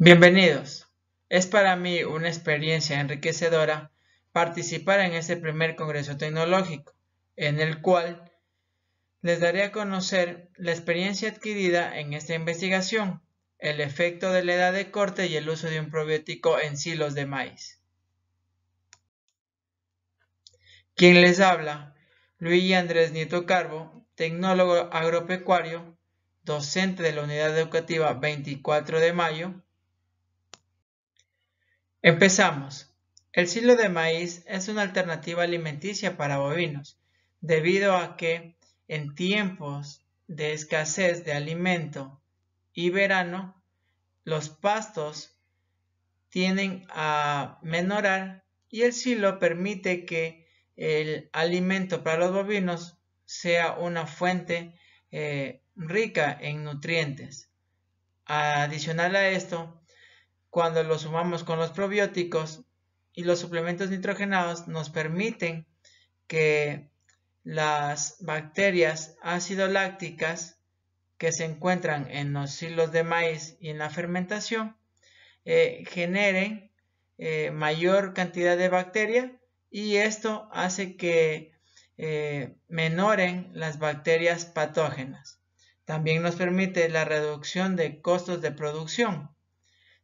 Bienvenidos. Es para mí una experiencia enriquecedora participar en este primer Congreso Tecnológico, en el cual les daré a conocer la experiencia adquirida en esta investigación, el efecto de la edad de corte y el uso de un probiótico en silos de maíz. Quien les habla, Luis Andrés Nieto Carbo, tecnólogo agropecuario, docente de la Unidad Educativa 24 de Mayo, Empezamos. El silo de maíz es una alternativa alimenticia para bovinos, debido a que en tiempos de escasez de alimento y verano, los pastos tienden a menorar y el silo permite que el alimento para los bovinos sea una fuente eh, rica en nutrientes. Adicional a esto, cuando lo sumamos con los probióticos y los suplementos nitrogenados, nos permiten que las bacterias ácido lácticas que se encuentran en los hilos de maíz y en la fermentación eh, generen eh, mayor cantidad de bacteria y esto hace que eh, menoren las bacterias patógenas. También nos permite la reducción de costos de producción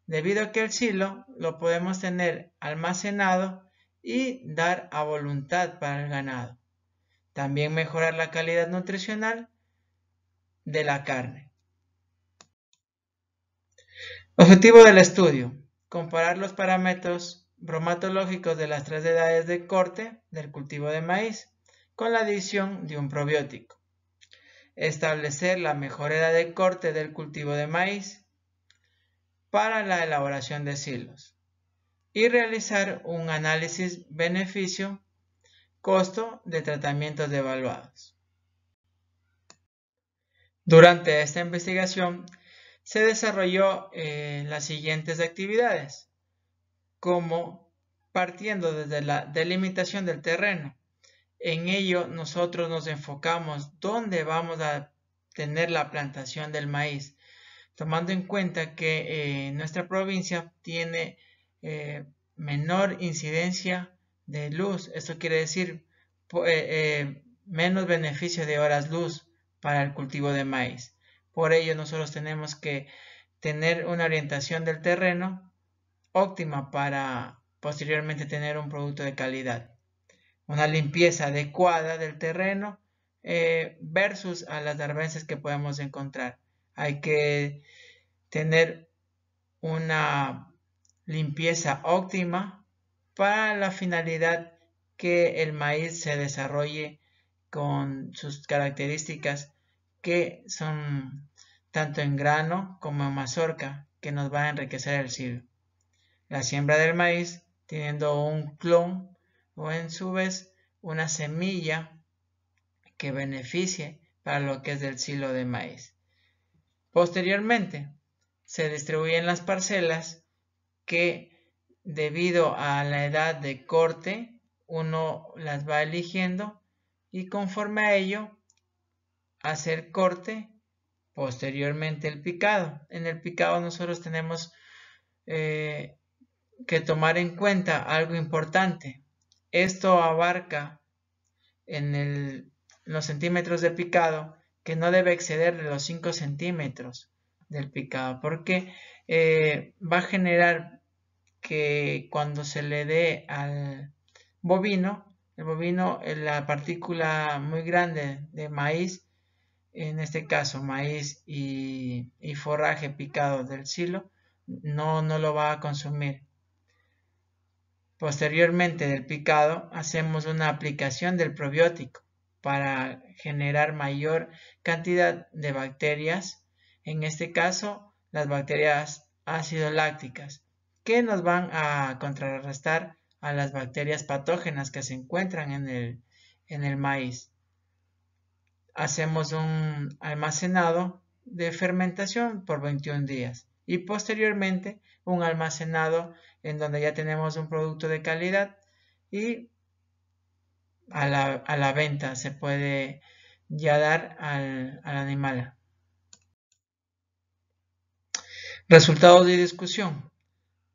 debido a que el silo lo podemos tener almacenado y dar a voluntad para el ganado. También mejorar la calidad nutricional de la carne. Objetivo del estudio. Comparar los parámetros bromatológicos de las tres edades de corte del cultivo de maíz con la adición de un probiótico. Establecer la mejor edad de corte del cultivo de maíz para la elaboración de silos y realizar un análisis beneficio-costo de tratamientos devaluados. Durante esta investigación se desarrolló eh, las siguientes actividades, como partiendo desde la delimitación del terreno. En ello nosotros nos enfocamos dónde vamos a tener la plantación del maíz, tomando en cuenta que eh, nuestra provincia tiene eh, menor incidencia de luz, esto quiere decir eh, menos beneficio de horas luz para el cultivo de maíz. Por ello nosotros tenemos que tener una orientación del terreno óptima para posteriormente tener un producto de calidad. Una limpieza adecuada del terreno versus a las arvenses que podemos encontrar hay que tener una limpieza óptima para la finalidad que el maíz se desarrolle con sus características que son tanto en grano como en mazorca que nos va a enriquecer el silo. La siembra del maíz teniendo un clon o en su vez una semilla que beneficie para lo que es del silo de maíz. Posteriormente, se distribuyen las parcelas que debido a la edad de corte uno las va eligiendo y conforme a ello hacer corte posteriormente el picado. En el picado nosotros tenemos eh, que tomar en cuenta algo importante. Esto abarca en los centímetros de picado que no debe exceder de los 5 centímetros del picado, porque eh, va a generar que cuando se le dé al bovino, el bovino, eh, la partícula muy grande de maíz, en este caso maíz y, y forraje picado del silo, no, no lo va a consumir. Posteriormente del picado hacemos una aplicación del probiótico para generar mayor cantidad de bacterias, en este caso las bacterias ácido lácticas, que nos van a contrarrestar a las bacterias patógenas que se encuentran en el, en el maíz. Hacemos un almacenado de fermentación por 21 días y posteriormente un almacenado en donde ya tenemos un producto de calidad y a la, venta se puede ya dar al, animal. Resultados de discusión.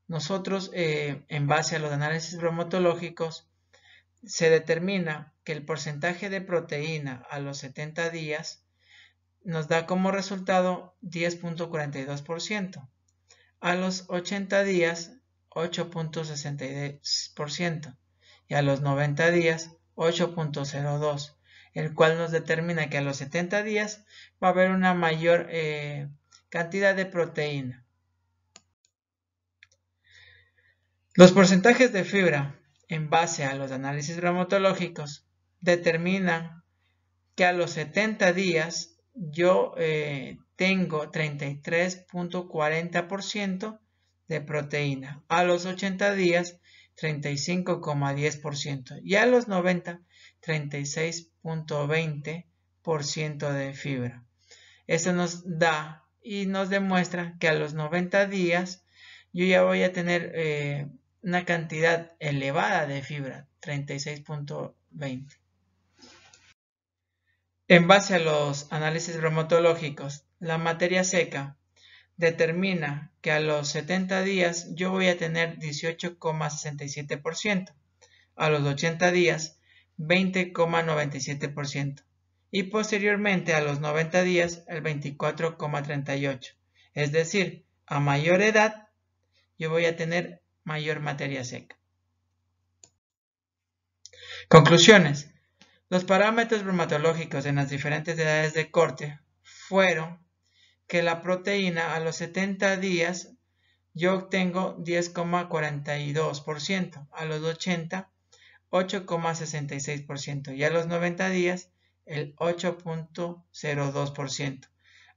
Nosotros, eh, en base a los análisis bromatológicos, se determina que el porcentaje de proteína a los 70 días nos da como resultado 10.42%. A los 80 días, 8.62%. Y a los 90 días, 8.02, el cual nos determina que a los 70 días va a haber una mayor eh, cantidad de proteína. Los porcentajes de fibra en base a los análisis gramatológicos determinan que a los 70 días yo eh, tengo 33.40% de proteína. A los 80 días 35,10%. Y a los 90, 36,20% de fibra. Esto nos da y nos demuestra que a los 90 días yo ya voy a tener eh, una cantidad elevada de fibra, 36.20. En base a los análisis reumatológicos, la materia seca determina que a los 70 días yo voy a tener 18,67%, a los 80 días 20,97% y posteriormente a los 90 días el 24,38%. Es decir, a mayor edad yo voy a tener mayor materia seca. Conclusiones. Los parámetros bromatológicos en las diferentes edades de corte fueron que la proteína a los 70 días yo obtengo 10,42%, a los 80 8,66% y a los 90 días el 8,02%.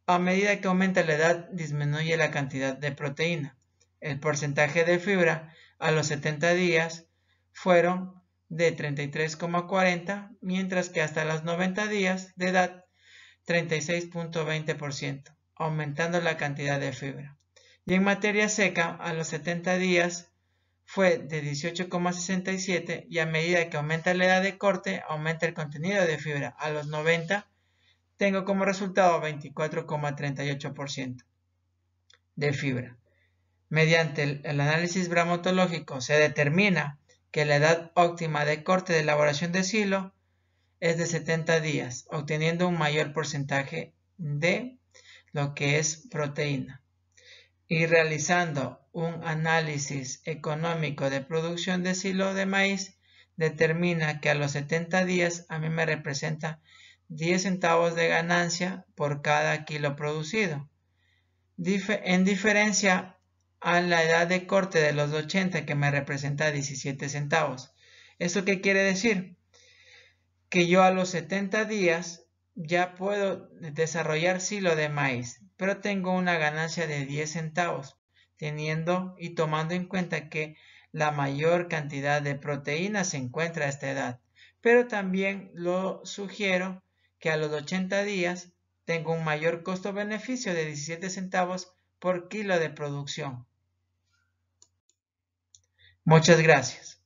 A medida que aumenta la edad disminuye la cantidad de proteína. El porcentaje de fibra a los 70 días fueron de 33,40, mientras que hasta los 90 días de edad 36,20% aumentando la cantidad de fibra. Y en materia seca, a los 70 días fue de 18,67 y a medida que aumenta la edad de corte, aumenta el contenido de fibra. A los 90 tengo como resultado 24,38% de fibra. Mediante el, análisis bramatológico se determina que la edad óptima de corte de elaboración de silo es de 70 días, obteniendo un mayor porcentaje de lo que es proteína, y realizando un análisis económico de producción de silo de maíz, determina que a los 70 días a mí me representa 10 centavos de ganancia por cada kilo producido. en diferencia a la edad de corte de los 80 que me representa 17 centavos. ¿Esto qué quiere decir? Que yo a los 70 días ya puedo desarrollar silo de maíz, pero tengo una ganancia de 10 centavos, teniendo y tomando en cuenta que la mayor cantidad de proteínas se encuentra a esta edad. Pero también lo sugiero que a los 80 días tengo un mayor costo-beneficio de 17 centavos por kilo de producción. Muchas gracias.